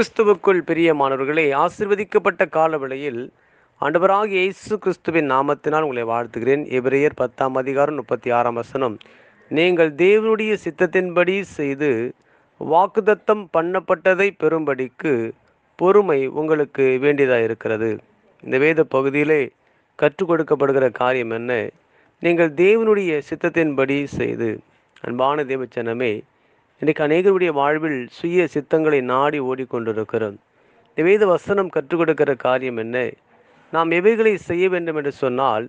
கிறிஸ்துவுக்குள் மாணவர்களை ஆசிர்வதிக்கப்பட்ட விலையில் ஆண்டவராக இயேசு கிறிஸ்துவின் நாமத்தினால் உங்களை வாழ்த்துகிறேன் எபிரேயர் பத்தாம் அதிகாரம் முப்பத்தி ஆறாம் வசனம் நீங்கள் தேவனுடைய சித்தத்தின்படி செய்து வாக்குதத்தம் பண்ணப்பட்டதை பெறும்படிக்கு பொறுமை உங்களுக்கு வேண்டியதாக இருக்கிறது இந்த வேத பகுதியிலே கற்றுக் கொடுக்கப்படுகிற காரியம் என்ன நீங்கள் தேவனுடைய சித்தத்தின்படி செய்து அன்பான தேவச்சனமே இன்றைக்கு அநேகருடைய வாழ்வில் சுய சித்தங்களை நாடி ஓடிக்கொண்டிருக்கிறோம் நிவேத வசனம் கற்றுக் கொடுக்கிற காரியம் என்ன நாம் எவைகளை செய்ய வேண்டும் என்று சொன்னால்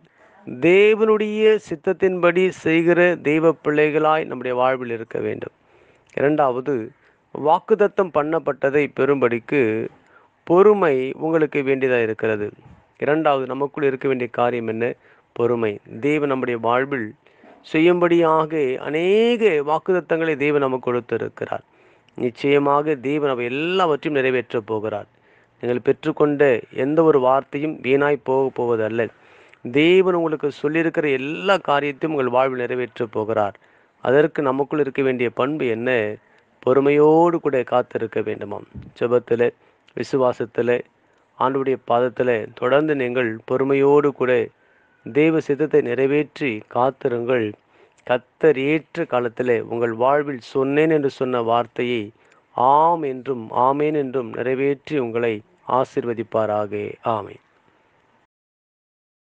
தேவனுடைய சித்தத்தின்படி செய்கிற தெய்வ பிள்ளைகளாய் நம்முடைய வாழ்வில் இருக்க வேண்டும் இரண்டாவது வாக்குதத்தம் பண்ணப்பட்டதை பெறும்படிக்கு பொறுமை உங்களுக்கு வேண்டியதாக இருக்கிறது இரண்டாவது நமக்குள் இருக்க வேண்டிய காரியம் என்ன பொறுமை தெய்வம் நம்முடைய வாழ்வில் செய்யும்படியாக அநேக வாக்குதத்தங்களை தேவன் நமக்கு கொடுத்திருக்கிறார் நிச்சயமாக தேவன் நம்ம எல்லாவற்றையும் நிறைவேற்றப் போகிறார் நீங்கள் பெற்றுக்கொண்ட எந்த ஒரு வார்த்தையும் வீணாய் போக போவதல்ல தெய்வன் உங்களுக்கு சொல்லியிருக்கிற எல்லா காரியத்தையும் உங்கள் வாழ்வில் நிறைவேற்றப் போகிறார் அதற்கு நமக்குள் இருக்க வேண்டிய பண்பு என்ன பொறுமையோடு கூட காத்திருக்க வேண்டுமாம் ஜபத்தில் விசுவாசத்தில் ஆண்டுடைய பாதத்தில் தொடர்ந்து நீங்கள் பொறுமையோடு கூட தெய்வ சித்தத்தை நிறைவேற்றி காத்திருங்கள் கத்தர் ஏற்ற காலத்தில் உங்கள் வாழ்வில் சொன்னேன் என்று சொன்ன வார்த்தையை ஆம் என்றும் ஆமேன் என்றும் நிறைவேற்றி உங்களை ஆசிர்வதிப்பாராக ஆமை